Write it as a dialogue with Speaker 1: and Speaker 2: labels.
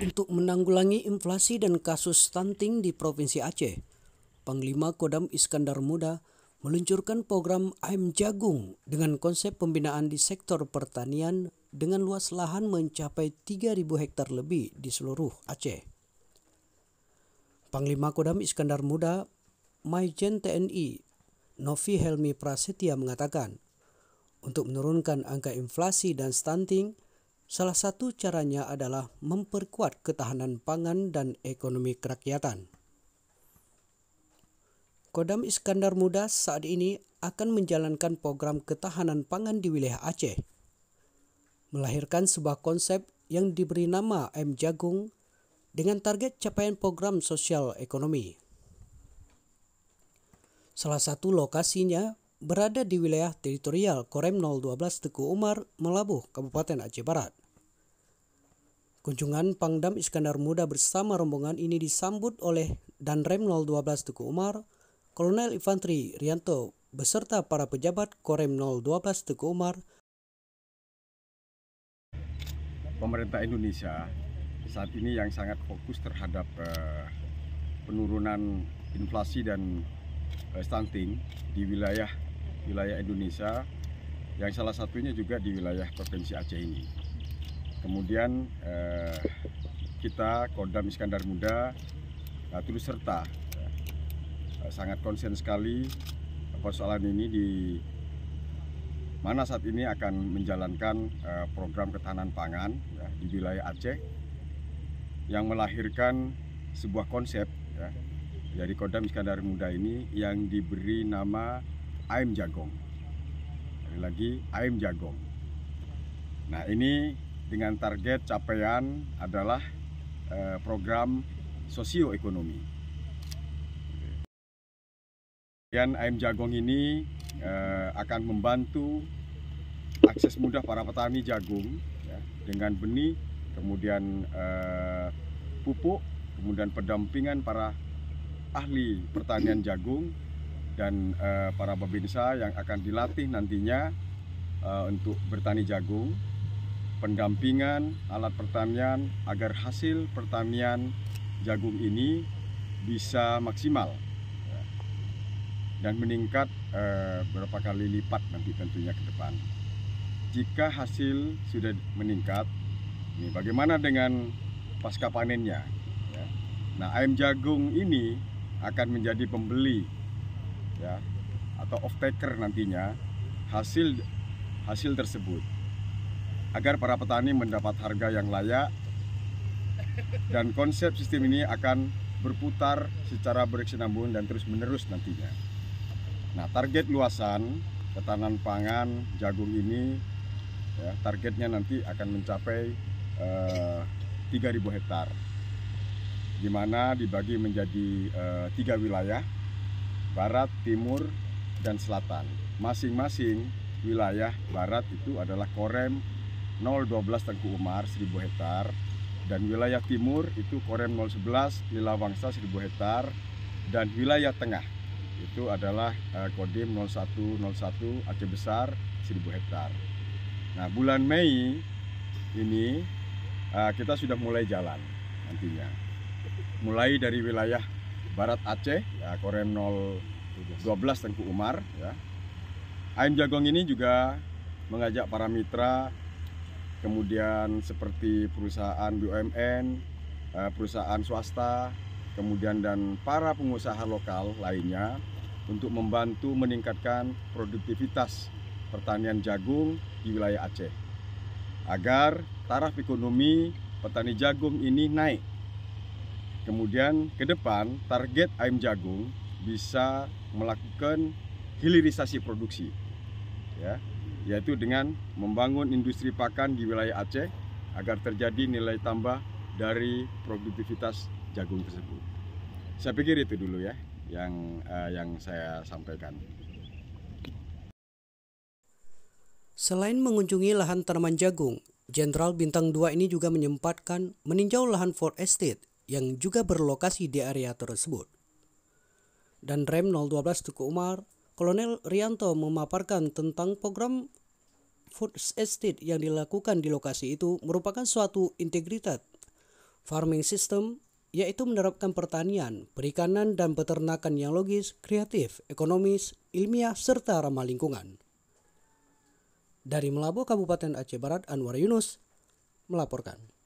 Speaker 1: Untuk menanggulangi inflasi dan kasus stunting di Provinsi Aceh, Panglima Kodam Iskandar Muda meluncurkan program AIM Jagung dengan konsep pembinaan di sektor pertanian dengan luas lahan mencapai 3.000 hektar lebih di seluruh Aceh. Panglima Kodam Iskandar Muda, Maijen TNI, Novi Helmi Prasetya mengatakan, untuk menurunkan angka inflasi dan stunting, salah satu caranya adalah memperkuat ketahanan pangan dan ekonomi kerakyatan. Kodam Iskandar Muda saat ini akan menjalankan program ketahanan pangan di wilayah Aceh. Melahirkan sebuah konsep yang diberi nama M Jagung dengan target capaian program sosial ekonomi. Salah satu lokasinya berada di wilayah teritorial Korem 012 Teguh Umar, Melabuh, Kabupaten Aceh Barat. Kunjungan Pangdam Iskandar Muda bersama rombongan ini disambut oleh Danrem 012 Teguh Umar, Kolonel Infantri Rianto, beserta para pejabat Korem 012 Teguh Umar.
Speaker 2: Pemerintah Indonesia saat ini yang sangat fokus terhadap uh, penurunan inflasi dan uh, stunting di wilayah wilayah Indonesia yang salah satunya juga di wilayah Provinsi Aceh ini. Kemudian eh, kita Kodam Iskandar Muda eh, terus serta eh, sangat konsen sekali persoalan ini di mana saat ini akan menjalankan eh, program ketahanan pangan ya, di wilayah Aceh yang melahirkan sebuah konsep ya, dari Kodam Iskandar Muda ini yang diberi nama ayam jagung. Sekali lagi ayam jagung. Nah ini dengan target capaian adalah eh, program sosioekonomi. Dan ayam jagung ini eh, akan membantu akses mudah para petani jagung ya, dengan benih, kemudian eh, pupuk, kemudian pendampingan para ahli pertanian jagung dan uh, eh, para babinsa yang akan dilatih nantinya uh, untuk bertani jagung, pendampingan alat pertanian agar hasil pertanian jagung ini bisa maksimal ya, dan meningkat uh, berapa kali lipat nanti tentunya ke depan. Jika hasil sudah meningkat, ini bagaimana dengan pasca panennya? Ya? Nah, ayam jagung ini akan menjadi pembeli ya atau off taker nantinya hasil hasil tersebut agar para petani mendapat harga yang layak dan konsep sistem ini akan berputar secara berkesinambungan dan terus menerus nantinya. Nah target luasan ketahanan pangan jagung ini ya, targetnya nanti akan mencapai eh, 3.000 hektar, di mana dibagi menjadi eh, wilayah barat, timur, dan selatan. Masing-masing wilayah barat itu adalah Korem 012 Tengku Umar 1000 hektar dan wilayah timur itu Korem 011 Lilawangsa Wangsa 1000 hektar dan wilayah tengah itu adalah eh, Kodim 0101 Aceh Besar 1000 hektar. Nah, bulan Mei ini eh, kita sudah mulai jalan nantinya. Mulai dari wilayah Barat Aceh, ya, Korem 012 Tengku Umar. Ya. Ayam Jagong ini juga mengajak para mitra, kemudian seperti perusahaan BUMN, eh, perusahaan swasta, kemudian dan para pengusaha lokal lainnya untuk membantu meningkatkan produktivitas pertanian jagung di wilayah Aceh agar taraf ekonomi petani jagung ini naik Kemudian ke depan target AIM jagung bisa melakukan hilirisasi produksi ya yaitu dengan membangun industri pakan di wilayah Aceh agar terjadi nilai tambah dari produktivitas jagung tersebut. Saya pikir itu dulu ya yang uh, yang saya sampaikan.
Speaker 1: Selain mengunjungi lahan tanaman jagung, Jenderal Bintang 2 ini juga menyempatkan meninjau lahan for estate yang juga berlokasi di area tersebut. Dan Rem 012 Tuku Umar, Kolonel Rianto memaparkan tentang program food estate yang dilakukan di lokasi itu merupakan suatu integritas farming system yaitu menerapkan pertanian, perikanan, dan peternakan yang logis, kreatif, ekonomis, ilmiah, serta ramah lingkungan. Dari Melabo, Kabupaten Aceh Barat, Anwar Yunus melaporkan.